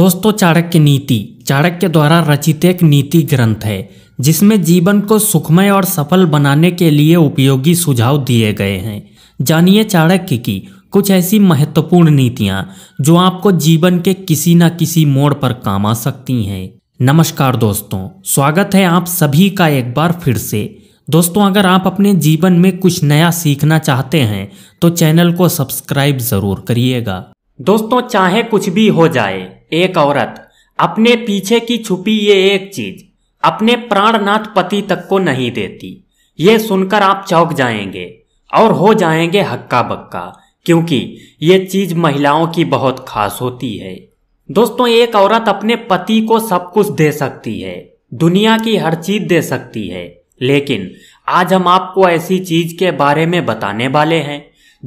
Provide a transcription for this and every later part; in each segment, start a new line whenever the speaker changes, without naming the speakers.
दोस्तों चाणक्य नीति चाणक्य द्वारा रचित एक नीति ग्रंथ है जिसमें जीवन को सुखमय और सफल बनाने के लिए उपयोगी सुझाव दिए गए हैं जानिए चाणक्य की कुछ ऐसी महत्वपूर्ण नीतियाँ जो आपको जीवन के किसी न किसी मोड़ पर काम आ सकती हैं नमस्कार दोस्तों स्वागत है आप सभी का एक बार फिर से दोस्तों अगर आप अपने जीवन में कुछ नया सीखना चाहते हैं तो चैनल को सब्सक्राइब ज़रूर करिएगा दोस्तों चाहे कुछ भी हो जाए एक औरत अपने पीछे की छुपी ये एक चीज अपने प्राणनाथ पति तक को नहीं देती ये सुनकर आप चौक जाएंगे और हो जाएंगे हक्का बक्का क्योंकि ये चीज महिलाओं की बहुत खास होती है दोस्तों एक औरत अपने पति को सब कुछ दे सकती है दुनिया की हर चीज दे सकती है लेकिन आज हम आपको ऐसी चीज के बारे में बताने वाले हैं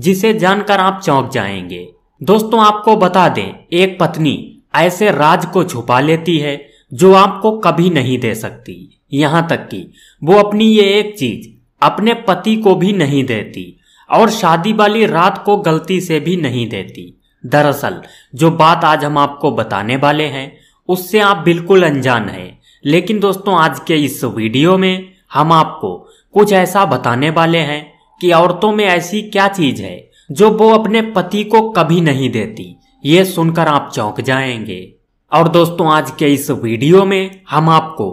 जिसे जानकर आप चौंक जाएंगे दोस्तों आपको बता दें एक पत्नी ऐसे राज को छुपा लेती है जो आपको कभी नहीं दे सकती यहाँ तक कि वो अपनी ये एक चीज अपने पति को भी नहीं देती और शादी वाली रात को गलती से भी नहीं देती दरअसल जो बात आज हम आपको बताने वाले हैं उससे आप बिल्कुल अनजान हैं लेकिन दोस्तों आज के इस वीडियो में हम आपको कुछ ऐसा बताने वाले हैं कि औरतों में ऐसी क्या चीज है जो वो अपने पति को कभी नहीं देती ये सुनकर आप चौंक जाएंगे और दोस्तों आज के इस वीडियो में हम आपको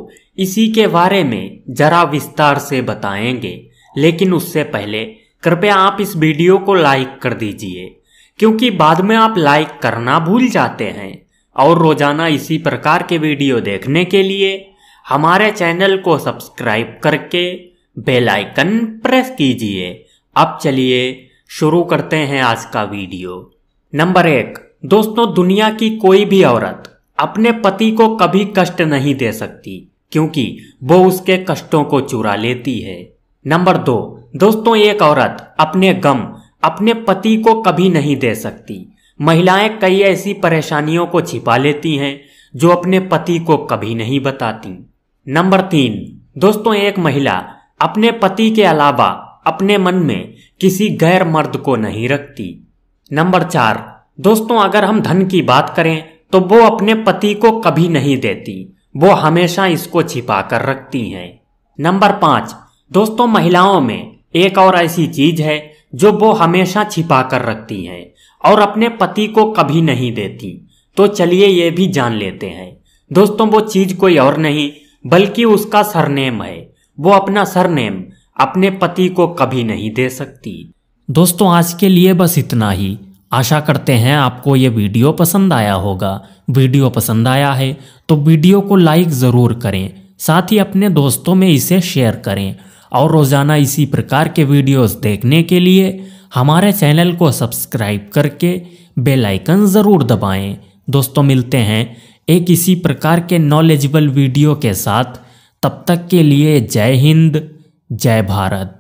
इसी के बारे में जरा विस्तार से बताएंगे लेकिन उससे पहले कृपया आप इस वीडियो को लाइक कर दीजिए क्योंकि बाद में आप लाइक करना भूल जाते हैं और रोजाना इसी प्रकार के वीडियो देखने के लिए हमारे चैनल को सब्सक्राइब करके बेल आइकन प्रेस कीजिए अब चलिए शुरू करते हैं आज का वीडियो नंबर एक दोस्तों दुनिया की कोई भी औरत अपने पति को कभी कष्ट नहीं दे सकती क्योंकि वो उसके कष्टों को चुरा लेती है नंबर दो दोस्तों एक औरत अपने गम अपने पति को कभी नहीं दे सकती महिलाएं कई ऐसी परेशानियों को छिपा लेती हैं जो अपने पति को कभी नहीं बताती नंबर तीन दोस्तों एक महिला अपने पति के अलावा अपने मन में किसी गैर मर्द को नहीं रखती नंबर चार दोस्तों अगर हम धन की बात करें तो वो अपने पति को कभी नहीं देती वो हमेशा इसको छिपा कर रखती हैं नंबर पांच दोस्तों महिलाओं में एक और ऐसी चीज है जो वो हमेशा छिपा कर रखती हैं और अपने पति को कभी नहीं देती तो चलिए ये भी जान लेते हैं दोस्तों वो चीज कोई और नहीं बल्कि उसका सरनेम है वो अपना सरनेम अपने पति को कभी नहीं दे सकती दोस्तों आज के लिए बस इतना ही आशा करते हैं आपको ये वीडियो पसंद आया होगा वीडियो पसंद आया है तो वीडियो को लाइक ज़रूर करें साथ ही अपने दोस्तों में इसे शेयर करें और रोज़ाना इसी प्रकार के वीडियोस देखने के लिए हमारे चैनल को सब्सक्राइब करके बेल आइकन ज़रूर दबाएं दोस्तों मिलते हैं एक इसी प्रकार के नॉलेजेबल वीडियो के साथ तब तक के लिए जय हिंद जय भारत